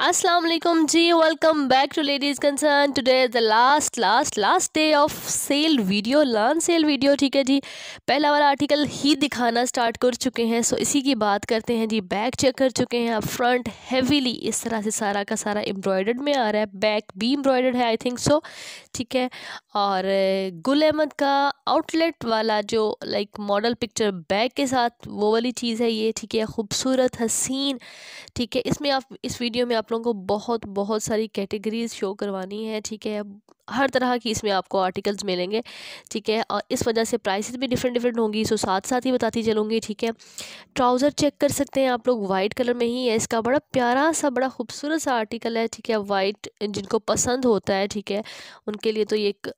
Aslam ji welcome back to ladies concern today is the last last last day of sale video lawn sale video ठीक है जी पहला वाला article ही दिखाना start कर चुके हैं सो इसी की बात करते हैं जी बैक चेक कर चुके हैं अब फ्रंट हैवीली इस तरह से सारा का सारा एम्ब्रॉयडर्ड में आ रहा है बैक भी एम्ब्रॉयडर्ड है आई थिंक सो ठीक है और गुल uh, अहमद का आउटलेट वाला जो लाइक मॉडल पिक्चर बैक के साथ वो वाली चीज़ है ये ठीक है खूबसूरत हसीन ठीक है इसमें आप इस वीडियो में आप आप लोगों को बहुत बहुत सारी कैटेगरीज शो करवानी है ठीक है हर तरह की इसमें आपको आर्टिकल्स मिलेंगे ठीक है और इस वजह से प्राइसेस भी डिफरेंट डिफरेंट होंगी सो साथ साथ ही बताती चलूँगी ठीक है ट्राउज़र चेक कर सकते हैं आप लोग वाइट कलर में ही है इसका बड़ा प्यारा सा बड़ा खूबसूरत सा आर्टिकल है ठीक है वाइट जिनको पसंद होता है ठीक है उनके लिए तो ये एक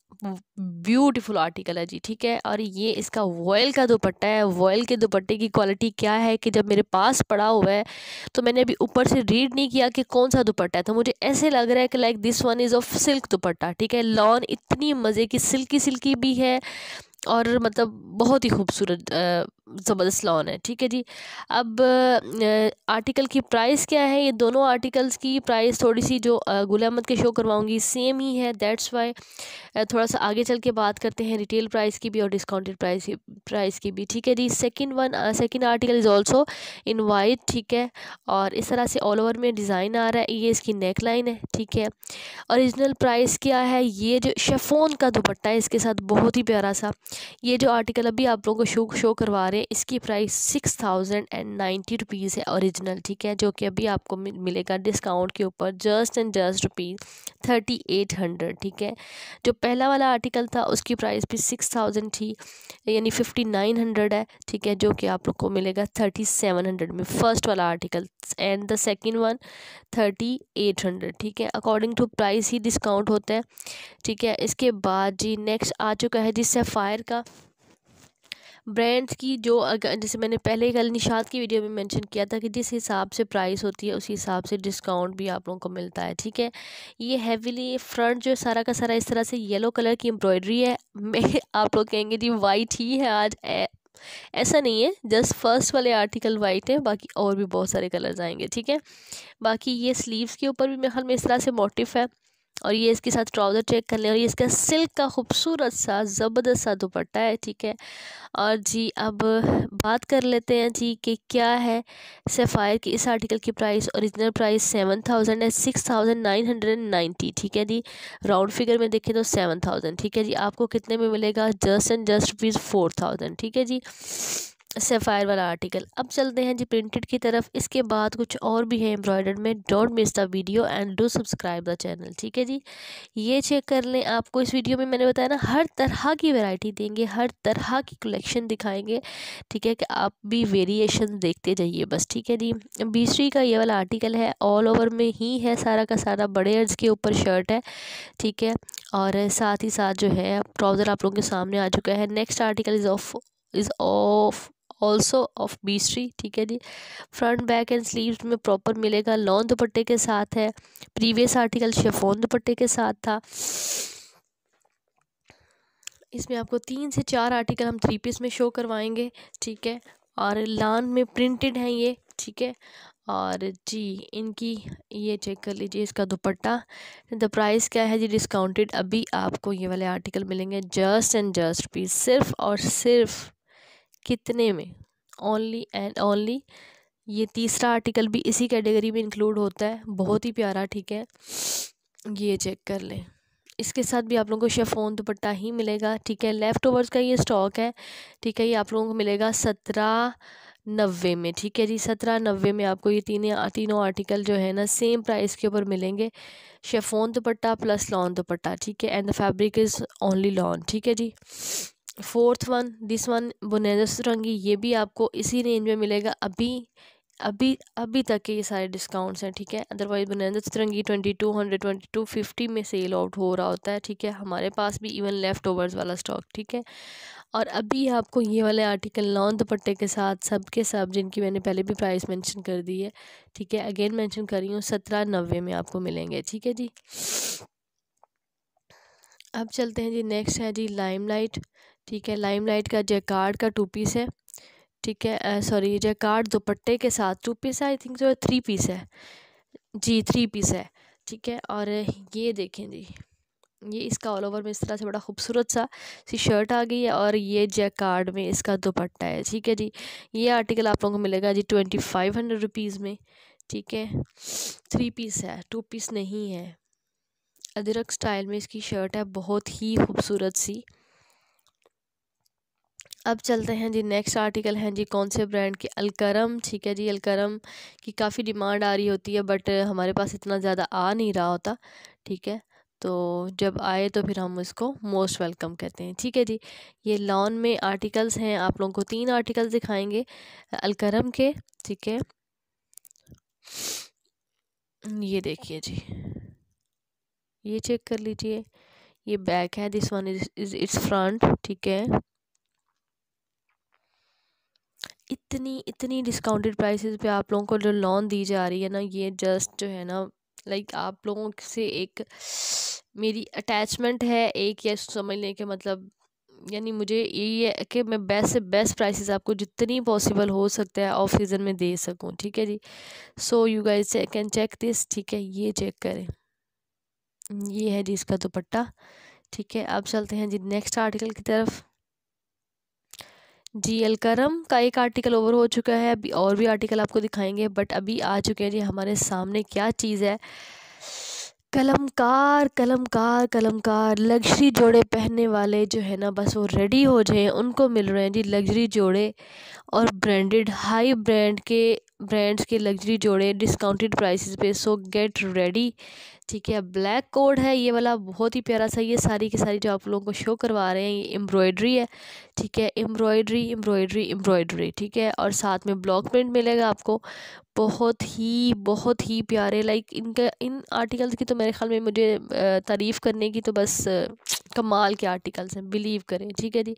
ब्यूटीफुल आर्टिकल है जी ठीक है और ये इसका वॉयल का दुपट्टा है वॉयल के दुपट्टे की क्वालिटी क्या है कि जब मेरे पास पड़ा हुआ है तो मैंने अभी ऊपर से रीड नहीं किया कि कौन सा दुपट्टा है तो मुझे ऐसे लग रहा है कि like this one is of silk dupatta ठीक है लॉन इतनी मज़े की सिल्की सिल्की भी है और मतलब बहुत ही खूबसूरत ज़बरदस्त लॉन है ठीक है जी अब आर्टिकल की प्राइस क्या है ये दोनों आर्टिकल्स की प्राइस थोड़ी सी जो गुल अहमद के शो करवाऊंगी सेम ही है दैट्स वाई थोड़ा सा आगे चल के बात करते हैं रिटेल प्राइस की भी और डिस्काउंटेड प्राइस प्राइस की भी ठीक है जी second one second article is also in white ठीक है और इस तरह से ऑल ओवर में डिज़ाइन आ रहा है ये इसकी नेक लाइन है ठीक है औरिजिनल प्राइस क्या है ये जो शेफोन का दुपट्टा है इसके साथ बहुत ही प्यारा सा ये जो आर्टिकल अभी आप लोगों को शो शो करवा रहे हैं इसकी price six thousand and ninety rupees है ओरिजिनल ठीक है जो कि अभी आपको मिलेगा डिस्काउंट के ऊपर just and just rupees thirty eight hundred ठीक है जो पहला वाला आर्टिकल था उसकी प्राइस भी सिक्स थाउजेंड थी यानी फिफ्टी नाइन हंड्रेड है ठीक है जो कि आप लोग को मिलेगा थर्टी सेवन हंड्रेड में फर्स्ट वाला article and the second one thirty eight hundred ठीक है अकॉर्डिंग टू प्राइस ही डिस्काउंट होता है ठीक है इसके बाद जी नेक्स्ट आ चुका है जी सेफ़ायर का ब्रांड्स की जो अगर जैसे मैंने पहले कल निशात की वीडियो में मेंशन किया था कि जिस हिसाब से प्राइस होती है उसी हिसाब से डिस्काउंट भी आप लोगों को मिलता है ठीक है ये हैवीली फ्रंट जो सारा का सारा इस तरह से येलो कलर की एम्ब्रॉयडरी है मैं आप लोग कहेंगे जी वाइट ही है आज ए, ऐसा नहीं है जस्ट फर्स्ट वाले आर्टिकल वाइट है बाकी और भी बहुत सारे कलर्स आएंगे ठीक है बाकी ये स्लीव्स के ऊपर भी मेरे ख्याल में इस तरह से मोटिफ है और ये इसके साथ ट्राउज़र चेक कर लें और ये इसका सिल्क का खूबसूरत सा ज़बरदस्त सा दुपट्टा है ठीक है और जी अब बात कर लेते हैं जी कि क्या है सेफायर की इस आर्टिकल की price original price seven thousand है six thousand nine hundred and ninety ठीक है जी राउंड फिगर में देखें तो सेवन थाउजेंड ठीक है जी आपको कितने में मिलेगा just and just rupees four thousand ठीक है जी सेफ़ायर वाला आर्टिकल अब चलते हैं जी प्रिंटेड की तरफ इसके बाद कुछ और भी है एम्ब्रॉयडर्ड में don't miss the video and do subscribe the channel ठीक है जी ये चेक कर लें आपको इस वीडियो में मैंने बताया ना हर तरह की वैरायटी देंगे हर तरह की कलेक्शन दिखाएंगे ठीक है कि आप भी वेरिएशन देखते जाइए बस ठीक है जी बीसरी का ये वाला आर्टिकल है ऑल ओवर में ही है सारा का सारा बड़े अर्ज के ऊपर शर्ट है ठीक है और साथ ही साथ जो है ट्राउज़र आप लोगों के सामने आ चुका है next article is of is of also of Beechtree ठीक है जी फ्रंट बैक एंड स्लीव्स में प्रॉपर मिलेगा लॉन्ग दुपट्टे के साथ है प्रीवियस आर्टिकल शेफोन दुपट्टे के साथ था इसमें आपको तीन से चार आर्टिकल हम थ्री पीस में शो करवाएंगे ठीक है और लान में प्रिंटेड हैं ये ठीक है और जी इनकी ये चेक कर लीजिए इसका दुपट्टा द प्राइस क्या है जी डिस्काउंटेड अभी आपको ये वाले आर्टिकल मिलेंगे जस्ट एंड जस्ट पीस सिर्फ और सिर्फ कितने में ओनली एंड ओनली ये तीसरा आर्टिकल भी इसी कैटेगरी में इंक्लूड होता है बहुत ही प्यारा ठीक है ये चेक कर लें इसके साथ भी आप लोगों को शेफोन दुपट्टा ही मिलेगा ठीक है लेफ़्ट ओवर्स का ये स्टॉक है ठीक है ये आप लोगों को मिलेगा सत्रह नब्बे में ठीक है जी सत्रह नब्बे में आपको ये तीन तीनों आर्टिकल जो है ना सेम प्राइस के ऊपर मिलेंगे chiffon dupatta plus lawn dupatta ठीक है and the fabric is only lawn ठीक है जी फोर्थ वन दिस वन बुनेदा सुरंगी ये भी आपको इसी रेंज में मिलेगा अभी अभी अभी तक के ये सारे डिस्काउंट्स हैं ठीक है अदरवाइज बुनैदा सुरंगी twenty two hundred twenty two fifty में सेल आउट हो रहा होता है ठीक है हमारे पास भी इवन लेफ़्ट ओवर्स वाला स्टॉक ठीक है और अभी आपको ये वाले आर्टिकल लॉन दुपट्टे के साथ सब के सब जिनकी मैंने पहले भी प्राइस मैंशन कर दी है ठीक है अगेन मैंशन कर रही हूँ सत्रह नब्बे में आपको मिलेंगे ठीक है जी अब चलते हैं जी नेक्स्ट है जी लाइट ठीक है लाइम लाइट का जैकार्ड का टू पीस है ठीक है सॉरी जैकार्ड दुपट्टे के साथ टू पीस आई थिंक जो थ्री पीस है जी थ्री पीस है ठीक है और ये देखें जी ये इसका ऑल ओवर में इस तरह से बड़ा खूबसूरत सा सी शर्ट आ गई है और ये जैकार्ड में इसका दुपट्टा है ठीक है जी ये आर्टिकल आप लोगों को मिलेगा जी ट्वेंटी फाइव हंड्रेड रुपीज़ में ठीक है थ्री पीस है टू पीस नहीं है अदरक स्टाइल में इसकी शर्ट है बहुत ही खूबसूरत सी अब चलते हैं जी नेक्स्ट आर्टिकल हैं जी कौन से ब्रांड के अलकरम ठीक है जी अलकरम की काफ़ी डिमांड आ रही होती है बट हमारे पास इतना ज़्यादा आ नहीं रहा होता ठीक है तो जब आए तो फिर हम उसको मोस्ट वेलकम कहते हैं ठीक है जी ये लॉन में आर्टिकल्स हैं आप लोगों को तीन आर्टिकल्स दिखाएंगे अलकरम के ठीक है ये देखिए जी ये चेक कर लीजिए ये बैक है this one is is it's front ठीक है इतनी इतनी डिस्काउंटेड प्राइसेस पे आप लोगों को जो लोन दी जा रही है ना ये जस्ट जो है ना लाइक आप लोगों से एक मेरी अटैचमेंट है एक या समझ लें कि मतलब यानी मुझे यही है कि मैं बेस्ट से बेस्ट प्राइसेस आपको जितनी पॉसिबल हो सकता है ऑफ सीज़न में दे सकूं ठीक है जी so you guys can check this ठीक है ये चेक करें ये है जी इसका दुपट्टा ठीक है अब चलते हैं जी नेक्स्ट आर्टिकल की तरफ जी एल करम का एक आर्टिकल ओवर हो चुका है अभी और भी आर्टिकल आपको दिखाएंगे बट अभी आ चुके हैं जी हमारे सामने क्या चीज़ है कलमकार कलमकार कलमकार लग्जरी जोड़े पहनने वाले जो है ना बस वो रेडी हो जाए उनको मिल रहे हैं जी लग्जरी जोड़े और ब्रांडेड हाई ब्रांड के ब्रांड्स के लग्जरी जोड़े डिस्काउंटेड प्राइसेस पे सो गेट रेडी ठीक है ब्लैक कोड है ये वाला बहुत ही प्यारा सा ये सारी की सारी जो आप लोगों को शो करवा रहे हैं ये एम्ब्रॉयडरी है ठीक है एम्ब्रॉयडरी एम्ब्रॉयडरी एम्ब्रॉयडरी ठीक है और साथ में ब्लॉक प्रिंट मिलेगा आपको बहुत ही बहुत ही प्यारे लाइक इनका इन आर्टिकल्स की तो मेरे ख्याल में मुझे तारीफ़ करने की तो बस कमाल के आर्टिकल्स हैं बिलीव करें ठीक है जी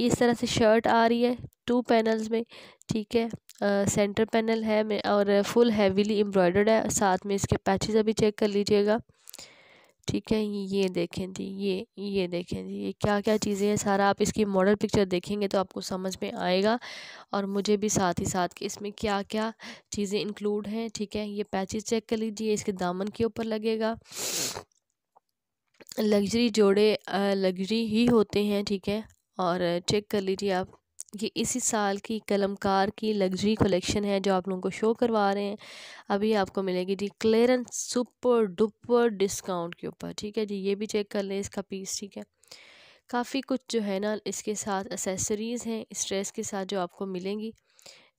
ये इस तरह से शर्ट आ रही है टू पैनल्स में ठीक है सेंटर पैनल है और फुल हैवीली एम्ब्रॉयडर्ड है साथ में इसके पैचेस अभी चेक कर लीजिए लीजिएगा ठीक है ये देखें जी ये ये देखें जी ये क्या क्या चीज़ें हैं सारा आप इसकी मॉडल पिक्चर देखेंगे तो आपको समझ में आएगा और मुझे भी साथ ही साथ कि इसमें क्या क्या चीज़ें इंक्लूड हैं ठीक है ये पैचेस चेक कर लीजिए इसके दामन के ऊपर लगेगा लग्जरी जोड़े लग्जरी ही होते हैं ठीक है और चेक कर लीजिए आप ये इसी साल की कलमकार की लग्जरी कलेक्शन है जो आप लोगों को शो करवा रहे हैं अभी आपको मिलेगी जी क्लेरेंस सुपर डुपर डिस्काउंट के ऊपर ठीक है जी ये भी चेक कर लें इसका पीस ठीक है काफ़ी कुछ जो है ना इसके साथ एसेसरीज़ हैं इस ड्रेस के साथ जो आपको मिलेंगी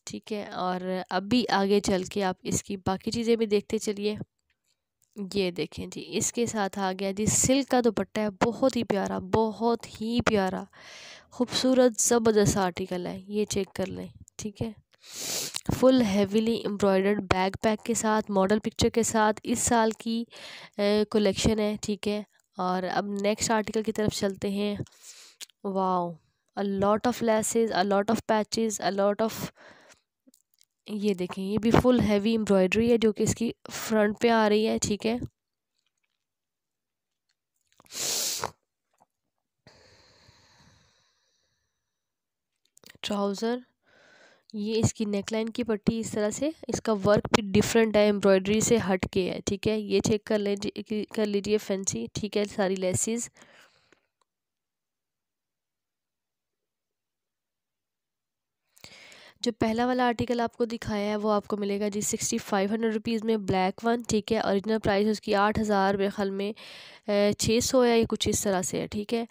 ठीक है और अभी आगे चल के आप इसकी बाकी चीज़ें भी देखते चलिए ये देखें जी इसके साथ आ गया जी सिल्क का दुपट्टा है बहुत ही प्यारा बहुत ही प्यारा खूबसूरत ज़बरदस्त आर्टिकल है ये चेक कर लें ठीक है full heavily embroidered bag pack के साथ मॉडल पिक्चर के साथ इस साल की कलेक्शन है ठीक है और अब नेक्स्ट आर्टिकल की तरफ चलते हैं wow a lot of laces a lot of patches a lot of ये देखें ये भी फुल हैवी एम्ब्रॉयडरी है जो कि इसकी फ्रंट पे आ रही है ठीक है ट्राउज़र ये इसकी नेकलाइन की पट्टी इस तरह से इसका वर्क भी डिफरेंट है एम्ब्रॉयडरी से हट के है ठीक है ये चेक कर लीजिए कर लीजिए फैंसी ठीक है सारी लेसिस जो पहला वाला आर्टिकल आपको दिखाया है वो आपको मिलेगा जी सिक्सटी फाइव हंड्रेड रुपीज़ में ब्लैक वन ठीक है ओरिजिनल प्राइस उसकी आठ हज़ार रुपये खल में छः सौ या कुछ इस तरह से है ठीक है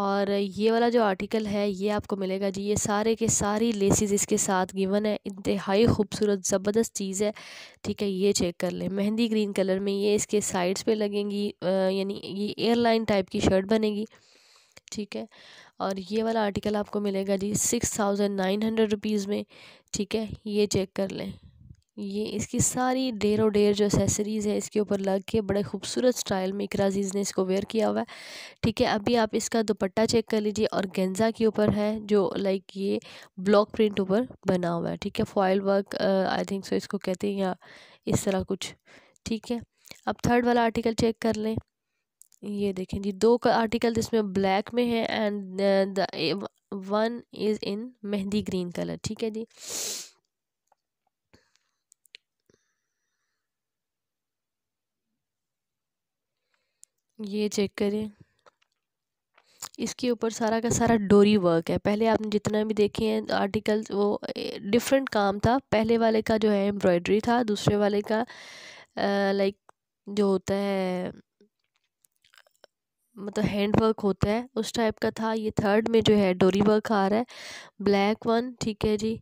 और ये वाला जो आर्टिकल है ये आपको मिलेगा जी ये सारे के सारी लेसिस इसके साथ गिवन है इंतहाई खूबसूरत ज़बरदस्त चीज़ है ठीक है ये चेक कर लें मेहंदी ग्रीन कलर में ये इसके साइड्स पर लगेंगी यानी ये एयरलाइन टाइप की शर्ट बनेगी ठीक है और ये वाला आर्टिकल आपको मिलेगा जी six thousand nine hundred rupees में ठीक है ये चेक कर लें ये इसकी सारी डेर और डेर जो एसेसरीज़ है इसके ऊपर लग के बड़े खूबसूरत स्टाइल में इकराजीज़ ने इसको वेयर किया हुआ है ठीक है अभी आप इसका दुपट्टा चेक कर लीजिए और गेंजा के ऊपर है जो लाइक ये ब्लॉक प्रिंट ऊपर बना हुआ है ठीक है foil work I think so इसको कहते हैं या इस तरह कुछ ठीक है अब थर्ड वाला आर्टिकल चेक कर लें ये देखें जी दो आर्टिकल इसमें ब्लैक में है and the one is in mehndi green colour ठीक है जी ये चेक करें इसके ऊपर सारा का सारा डोरी वर्क है पहले आपने जितना भी देखे हैं आर्टिकल वो डिफरेंट काम था पहले वाले का जो है एम्ब्रॉयडरी था दूसरे वाले का लाइक जो होता है मतलब हैंड वर्क होता है उस टाइप का था ये थर्ड में जो है डोरी वर्क आ रहा है ब्लैक वन ठीक है जी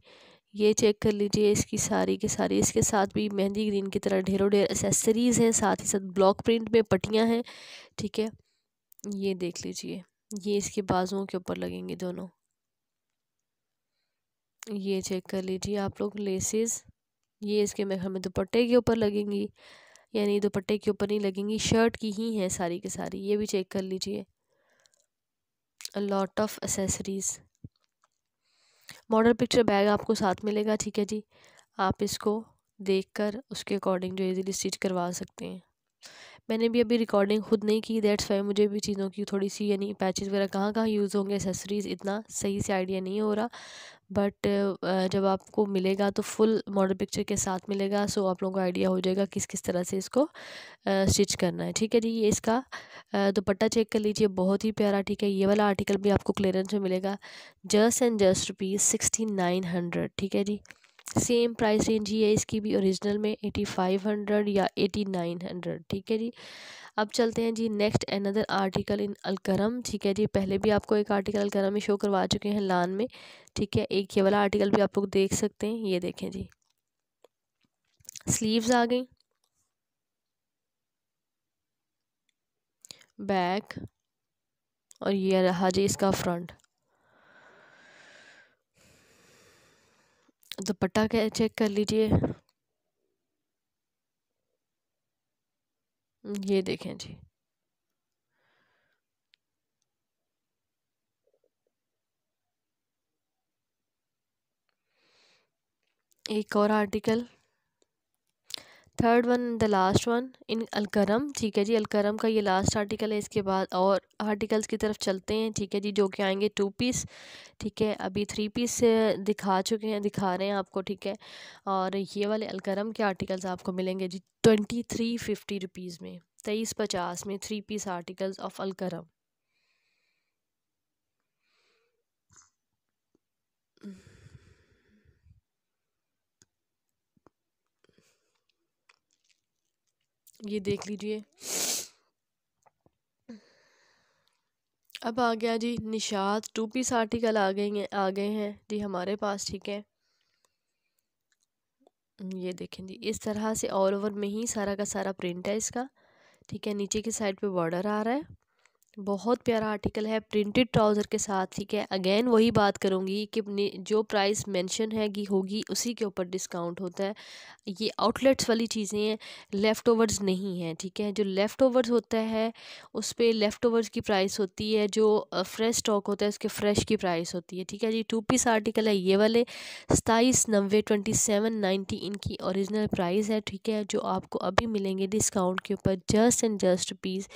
ये चेक कर लीजिए इसकी सारी की सारी इसके साथ भी मेहंदी ग्रीन की तरह ढेरों ढेर एसेसरीज़ हैं साथ ही साथ ब्लॉक प्रिंट में पट्टियाँ हैं ठीक है ये देख लीजिए ये इसके बाजुओं के ऊपर लगेंगे दोनों ये चेक कर लीजिए आप लोग लेसेस ये इसके मेरे में दुपट्टे के ऊपर लगेंगी यानी दुपट्टे के ऊपर नहीं लगेंगी शर्ट की ही है सारी की सारी ये भी चेक कर लीजिए lot of accessories model picture bag आपको साथ मिलेगा ठीक है जी आप इसको देखकर उसके अकॉर्डिंग जो इजीली स्टिच करवा सकते हैं मैंने भी अभी रिकॉर्डिंग खुद नहीं की दैट्स वाई मुझे भी चीज़ों की थोड़ी सी यानी पैचेज़ वगैरह कहाँ कहाँ यूज़ होंगे एसेसरीज़ इतना सही से आइडिया नहीं हो रहा बट जब आपको मिलेगा तो फुल मॉडल पिक्चर के साथ मिलेगा सो आप लोगों को आइडिया हो जाएगा किस किस तरह से इसको स्टिच करना है ठीक है जी ये इसका दुपट्टा चेक कर लीजिए बहुत ही प्यारा ठीक है ये वाला आर्टिकल भी आपको क्लियरेंस में मिलेगा just and just rupees sixty nine hundred ठीक है जी सेम प्राइस रेंज ही है इसकी भी ओरिजिनल में एटी फाइव हंड्रेड या एटी नाइन हंड्रेड ठीक है जी अब चलते हैं जी next another article in Alkaram ठीक है जी पहले भी आपको एक आर्टिकल अलकरम में शो करवा चुके हैं लान में ठीक है एक ये वाला आर्टिकल भी आप लोग देख सकते हैं ये देखें जी स्लीव्स आ गई बैक और ये रहा जी इसका फ्रंट दुपट्टा क्या चेक कर लीजिए ये देखें जी एक और article third one the last one in Alkaram ठीक है जी अलकरम का ये लास्ट आर्टिकल है इसके बाद और आर्टिकल्स की तरफ चलते हैं ठीक है जी जो कि आएंगे टू पीस ठीक है अभी थ्री पीस दिखा चुके हैं दिखा रहे हैं आपको ठीक है और ये वाले अलकरम के आर्टिकल्स आपको मिलेंगे जी ट्वेंटी थ्री फिफ्टी रुपीज़ में तेईस पचास में three piece articles of Alkaram ये देख लीजिए अब आ गया जी निषाद टू पीस आर्टिकल आ गए हैं आ गए हैं जी हमारे पास ठीक है हम्म, ये देखें जी इस तरह से ऑल ओवर में ही सारा का सारा प्रिंट है इसका ठीक है नीचे की साइड पे बॉर्डर आ रहा है बहुत प्यारा आर्टिकल है प्रिंटेड ट्राउज़र के साथ ठीक है अगेन वही बात करूँगी कि जो प्राइस मेंशन है कि होगी उसी के ऊपर डिस्काउंट होता है ये आउटलेट्स वाली चीज़ें हैं लेफ़्ट ओवर्स नहीं हैं ठीक है जो लेफ़्ट ओवर्स होता है उस पर लेफ़्ट ओवर्स की प्राइस होती है जो फ्रेश स्टॉक होता है उसके फ़्रेश की प्राइस होती है ठीक है जी टू पीस आर्टिकल है ये वाले सताईस नब्बे ट्वेंटी सेवन नाइन्टी इनकी औरिजिनल प्राइस है ठीक है जो आपको अभी मिलेंगे डिस्काउंट के ऊपर just and just piece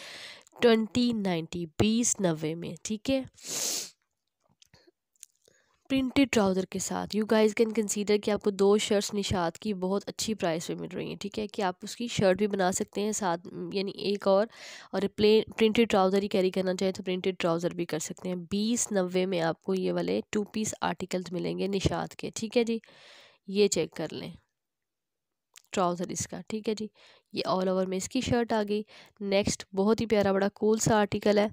twenty ninety बीस नब्बे में ठीक है प्रिंटेड ट्राउज़र के साथ यू गाइस कैन कंसीडर कि आपको दो शर्ट्स निशात की बहुत अच्छी प्राइस पे मिल रही हैं ठीक है कि आप उसकी शर्ट भी बना सकते हैं साथ यानी एक और और प्लेन प्रिंटेड ट्राउज़र ही कैरी करना चाहें तो प्रिंटेड ट्राउज़र भी कर सकते हैं बीस नब्बे में आपको ये वाले टू पीस आर्टिकल्स मिलेंगे निशात के ठीक है जी ये चेक कर लें ट्राउज़र इसका ठीक है जी ये ऑल ओवर में इसकी शर्ट आ गई नेक्स्ट बहुत ही प्यारा बड़ा कूल सा आर्टिकल है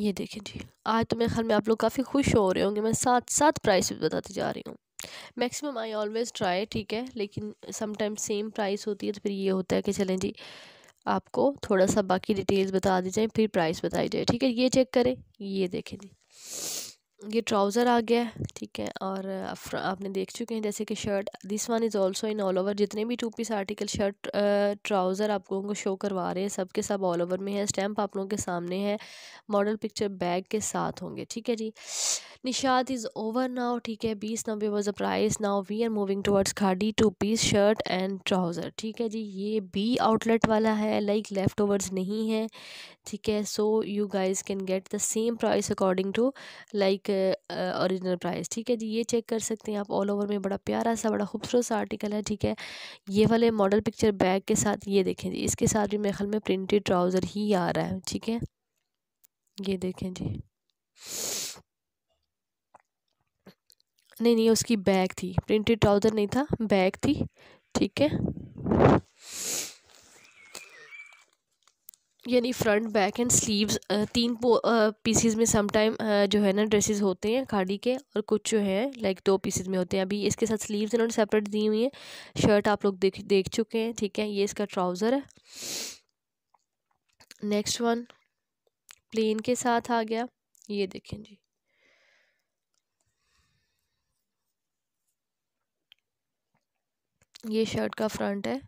ये देखें जी आज तो मेरे ख्याल में आप लोग काफ़ी खुश हो रहे होंगे मैं साथ साथ प्राइस भी बताती जा रही हूँ मैक्सिमम आई ऑलवेज ट्राई ठीक है लेकिन समटाइम सेम प्राइस होती है तो फिर ये होता है कि चलें जी आपको थोड़ा सा बाकी डिटेल्स बता दी जाए फिर प्राइस बताई जाए ठीक है ये चेक करें ये देखें जी ये ट्राउज़र आ गया है ठीक है और आपने देख चुके हैं जैसे कि shirt this one is also in all over जितने भी two piece article shirt trouser आप लोगों को शो करवा रहे हैं सब के सब ऑल ओवर में है स्टैम्प आप लोगों के सामने है मॉडल पिक्चर बैग के साथ होंगे ठीक है जी निशात इज़ ओवर नाउ ठीक है बीस नब्बे was a price now we are moving towards Khaadi two piece shirt and trouser ठीक है जी ये बी आउटलेट वाला है लाइक लेफ़्ट ओवर्स नहीं है ठीक है so you guys can get the same price according to like एक ओरिजिनल प्राइस ठीक है जी ये चेक कर सकते हैं आप ऑल ओवर में बड़ा प्यारा सा बड़ा खूबसूरत सा आर्टिकल है ठीक है ये वाले मॉडल पिक्चर बैग के साथ ये देखें जी इसके साथ भी मेरे ख्याल में प्रिंटेड ट्राउज़र ही आ रहा है ठीक है ये देखें जी नहीं नहीं उसकी बैग थी प्रिंटेड ट्राउज़र नहीं था बैग थी ठीक है यानी फ्रंट बैक एंड स्लीव्स तीन पीसीज में समटाइम जो है ना ड्रेसेस होते हैं खाड़ी के और कुछ जो है लाइक दो पीसीज में होते हैं अभी इसके साथ स्लीव्स इन्होंने सेपरेट दी हुई हैं शर्ट आप लोग देख देख चुके हैं ठीक है ये इसका ट्राउज़र है नेक्स्ट वन प्लेन के साथ आ गया ये देखें जी ये शर्ट का फ्रंट है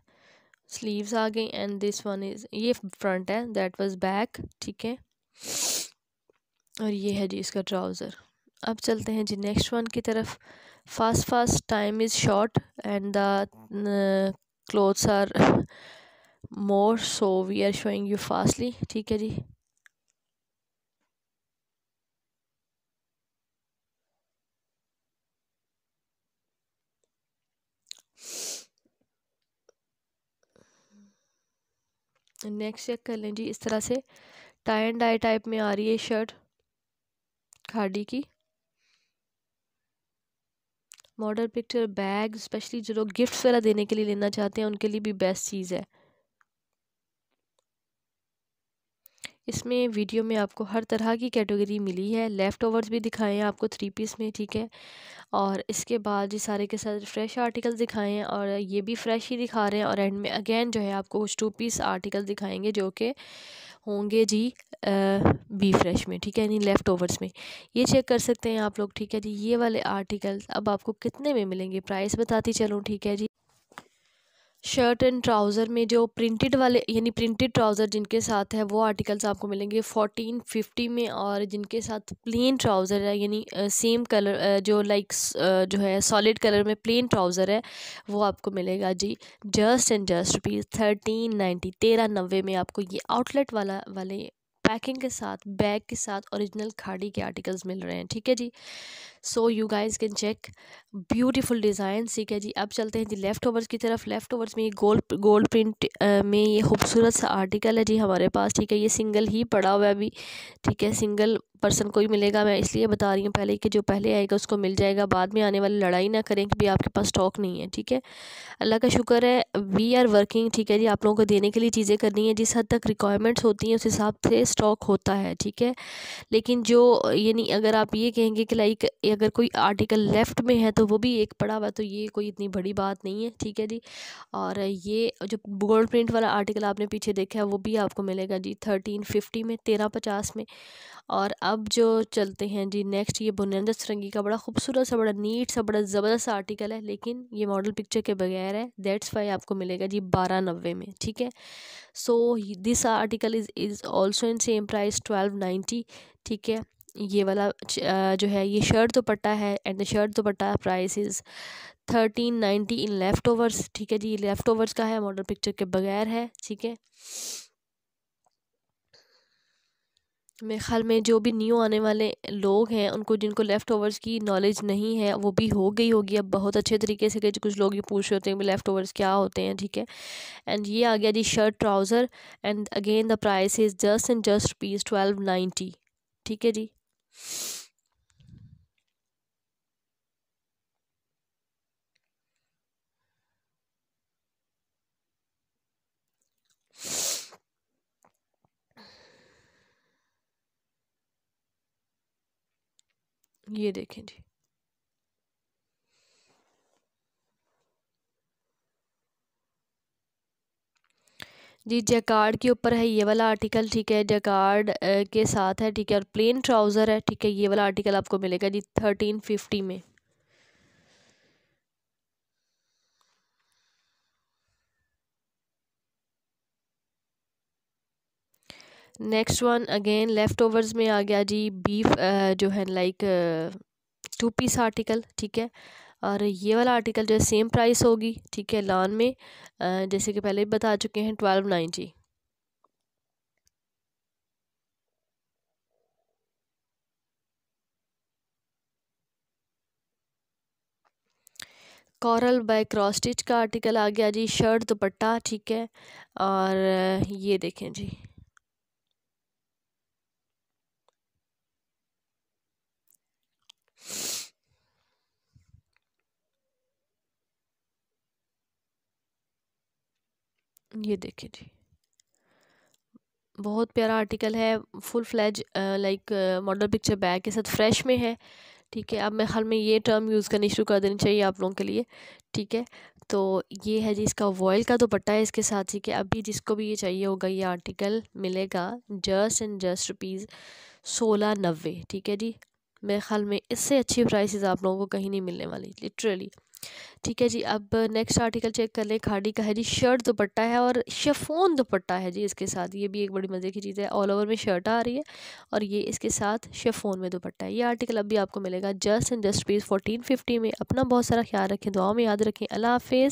स्लीव्स आ गई एंड दिस वन इज़ ये फ्रंट है दैट वाज बैक ठीक है और ये है जी इसका ट्राउज़र अब चलते हैं जी नेक्स्ट वन की तरफ fast fast time is short and the clothes are more so we are showing you fastly ठीक है जी नेक्स्ट चेक कर लें जी इस तरह से टाई एंड डाई टाइप में आ रही है शर्ट खाड़ी की मॉडल पिक्चर बैग स्पेशली जो लोग गिफ्ट्स वगैरह देने के लिए लेना चाहते हैं उनके लिए भी बेस्ट चीज़ है इसमें वीडियो में आपको हर तरह की कैटेगरी मिली है लेफ़्ट ओवर्स भी दिखाए हैं आपको थ्री पीस में ठीक है और इसके बाद ये सारे के सारे फ्रेश आर्टिकल्स दिखाए हैं और ये भी फ्रेश ही दिखा रहे हैं और एंड में अगेन जो है आपको कुछ टू पीस आर्टिकल दिखाएंगे जो कि होंगे जी बी फ्रेश में ठीक है यानी लेफ़्ट ओवर्स में ये चेक कर सकते हैं आप लोग ठीक है जी ये वाले आर्टिकल अब आपको कितने में मिलेंगे प्राइस बताती चलूँ ठीक है जी शर्ट एंड ट्राउज़र में जो प्रिंटेड वाले यानी प्रिंटेड ट्राउज़र जिनके साथ है वो आर्टिकल्स आपको मिलेंगे फोर्टीन फिफ्टी में और जिनके साथ प्लेन ट्राउज़र है यानी सेम कलर जो लाइक जो है सॉलिड कलर में प्लेन ट्राउज़र है वो आपको मिलेगा जी just and just rupees thirteen ninety तेरह नब्बे में आपको ये आउटलेट वाला वाले पैकिंग के साथ बैग के साथ ओरिजिनल खाड़ी के आर्टिकल्स मिल रहे हैं ठीक है जी so you guys can check beautiful design ठीक है जी अब चलते हैं जी लेफ़्ट ओवर्स की तरफ लेफ़्ट ओवर्स में ये गोल्ड गोल्ड प्रिंट में ये खूबसूरत सा आर्टिकल है जी हमारे पास ठीक है ये सिंगल ही पड़ा हुआ है अभी ठीक है सिंगल पर्सन को ही मिलेगा मैं इसलिए बता रही हूँ पहले कि जो पहले आएगा उसको मिल जाएगा बाद में आने वाले लड़ाई ना करें कि भी आपके पास स्टॉक नहीं है ठीक है अल्लाह का शुक्र है वी आर वर्किंग ठीक है जी आप लोगों को देने के लिए चीज़ें करनी है जिस हद तक रिक्वायरमेंट्स होती हैं उस हिसाब से स्टॉक होता है ठीक है लेकिन जो यानी अगर आप ये कहेंगे कि लाइक अगर कोई आर्टिकल लेफ़्ट में है तो वो भी एक पड़ा हुआ तो ये कोई इतनी बड़ी बात नहीं है ठीक है जी और ये जो गोल्ड प्रिंट वाला आर्टिकल आपने पीछे देखा है वो भी आपको मिलेगा जी थर्टीन फिफ्टी में तेरह पचास में और अब अब जो चलते हैं जी नेक्स्ट ये बुनियादा सरंगी का बड़ा खूबसूरत सा बड़ा नीट सा बड़ा ज़बरदस्त आर्टिकल है लेकिन ये मॉडल पिक्चर के बगैर है दैट्स वाई आपको मिलेगा जी बारह नब्बे में ठीक है so this article is is also in same price twelve ninety ठीक है ये वाला जो है ये शर्ट दुपट्टा है and the shirt dupatta price is thirteen ninety in leftovers ठीक है जी ये लेफ़्ट ओवर्स का है मॉडल पिक्चर के बगैर है ठीक है मेरे ख्याल में जो भी न्यू आने वाले लोग हैं उनको जिनको लेफ़्ट ओवर्स की नॉलेज नहीं है वो भी हो गई होगी अब बहुत अच्छे तरीके से कुछ लोग ये पूछ रहे होते हैं लेफ़्ट ओवर्स क्या होते हैं ठीक है एंड ये आ गया जी shirt trouser and again the price is just and just rupees twelve ninety ठीक है जी ये देखें जी जी जैकार्ड के ऊपर है ये वाला आर्टिकल ठीक है जैकार्ड के साथ है ठीक है और प्लेन ट्राउज़र है ठीक है ये वाला आर्टिकल आपको मिलेगा जी थर्टीन फिफ्टी में next one again leftovers में आ गया जी बीफ जो है लाइक टू पीस आर्टिकल ठीक है और ये वाला आर्टिकल जो है सेम प्राइस होगी ठीक है लान में जैसे कि पहले बता चुके हैं twelve ninety coral by cross stitch का आर्टिकल आ गया जी शर्ट दुपट्टा ठीक है और ये देखें जी ये देखिए जी बहुत प्यारा आर्टिकल है फुल फ्लैज लाइक मॉडल पिक्चर बैग के साथ फ्रेश में है ठीक है अब मेरे ख्याल में ये टर्म यूज़ करनी शुरू कर देनी चाहिए आप लोगों के लिए ठीक है तो ये है जी इसका वॉयल का दुपट्टा है इसके साथ ही कि अभी जिसको भी ये चाहिए होगा ये आर्टिकल मिलेगा जस्ट एंड जस्ट रुपीज़ सोलह नब्बे ठीक है जी मेरे ख्याल में इससे अच्छी प्राइसेस आप लोगों को कहीं नहीं मिलने वाली लिटरली ठीक है जी अब नेक्स्ट आर्टिकल चेक कर लें खाड़ी का है जी शर्ट दुपट्टा है और शफोन दुपट्टा है जी इसके साथ ये भी एक बड़ी मज़े की चीज़ है ऑल ओवर में शर्ट आ रही है और ये इसके साथ शफोन में दुपट्टा है ये आर्टिकल अब भी आपको मिलेगा just just piece fourteen fifty में अपना बहुत सारा ख्याल रखें दुआ में याद रखें अल्लाह हाफिज़